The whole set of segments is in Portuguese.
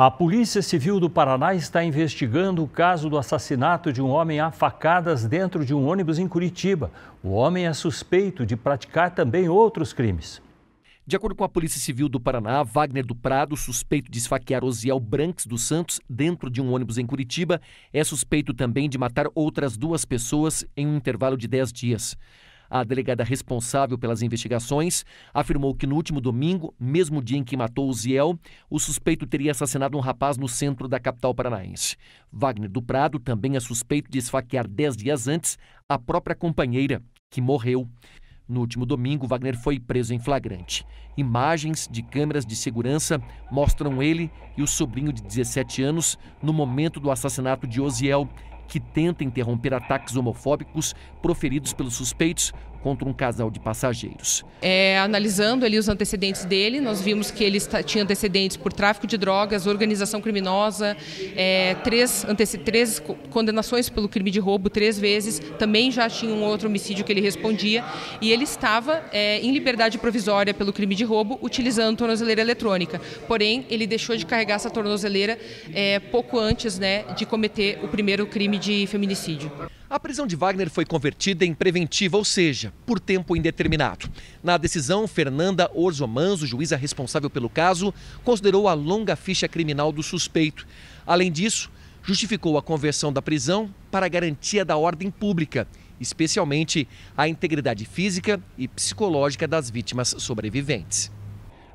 A Polícia Civil do Paraná está investigando o caso do assassinato de um homem a facadas dentro de um ônibus em Curitiba. O homem é suspeito de praticar também outros crimes. De acordo com a Polícia Civil do Paraná, Wagner do Prado, suspeito de esfaquear Osiel Branques dos Santos dentro de um ônibus em Curitiba, é suspeito também de matar outras duas pessoas em um intervalo de 10 dias. A delegada responsável pelas investigações afirmou que no último domingo, mesmo dia em que matou Ziel, o suspeito teria assassinado um rapaz no centro da capital paranaense. Wagner do Prado também é suspeito de esfaquear dez dias antes a própria companheira, que morreu. No último domingo, Wagner foi preso em flagrante. Imagens de câmeras de segurança mostram ele e o sobrinho de 17 anos no momento do assassinato de Oziel, que tenta interromper ataques homofóbicos proferidos pelos suspeitos contra um casal de passageiros. É, analisando ali os antecedentes dele, nós vimos que ele tinha antecedentes por tráfico de drogas, organização criminosa, é, três, três condenações pelo crime de roubo três vezes, também já tinha um outro homicídio que ele respondia, e ele estava é, em liberdade provisória pelo crime de roubo, utilizando tornozeleira eletrônica. Porém, ele deixou de carregar essa tornozeleira é, pouco antes né, de cometer o primeiro crime de feminicídio. A prisão de Wagner foi convertida em preventiva, ou seja, por tempo indeterminado. Na decisão, Fernanda Orzomanzo, juíza responsável pelo caso, considerou a longa ficha criminal do suspeito. Além disso, justificou a conversão da prisão para garantia da ordem pública, especialmente a integridade física e psicológica das vítimas sobreviventes.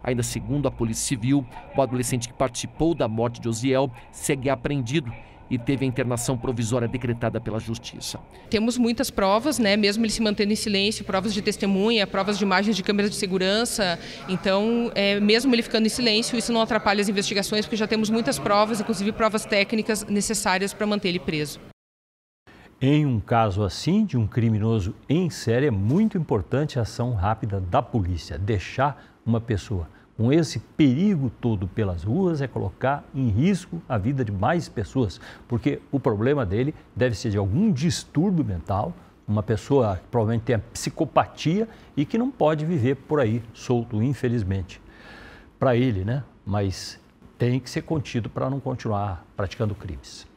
Ainda segundo a Polícia Civil, o adolescente que participou da morte de Osiel segue apreendido e teve a internação provisória decretada pela Justiça. Temos muitas provas, né? mesmo ele se mantendo em silêncio, provas de testemunha, provas de imagens de câmeras de segurança. Então, é, mesmo ele ficando em silêncio, isso não atrapalha as investigações, porque já temos muitas provas, inclusive provas técnicas necessárias para manter ele preso. Em um caso assim, de um criminoso em série, é muito importante a ação rápida da polícia, deixar uma pessoa com esse perigo todo pelas ruas é colocar em risco a vida de mais pessoas, porque o problema dele deve ser de algum distúrbio mental, uma pessoa que provavelmente tem psicopatia e que não pode viver por aí solto, infelizmente. Para ele, né? Mas tem que ser contido para não continuar praticando crimes.